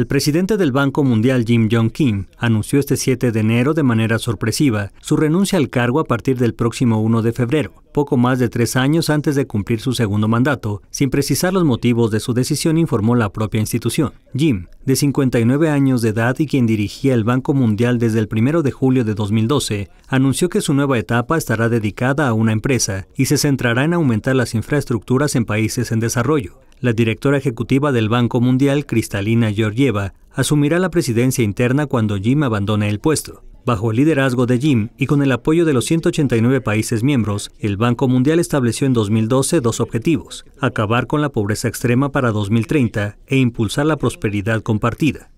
El presidente del Banco Mundial Jim Jong Kim anunció este 7 de enero de manera sorpresiva su renuncia al cargo a partir del próximo 1 de febrero, poco más de tres años antes de cumplir su segundo mandato. Sin precisar los motivos de su decisión, informó la propia institución. Jim, de 59 años de edad y quien dirigía el Banco Mundial desde el 1 de julio de 2012, anunció que su nueva etapa estará dedicada a una empresa y se centrará en aumentar las infraestructuras en países en desarrollo. La directora ejecutiva del Banco Mundial, Cristalina Georgieva, asumirá la presidencia interna cuando Jim abandone el puesto. Bajo el liderazgo de Jim y con el apoyo de los 189 países miembros, el Banco Mundial estableció en 2012 dos objetivos, acabar con la pobreza extrema para 2030 e impulsar la prosperidad compartida.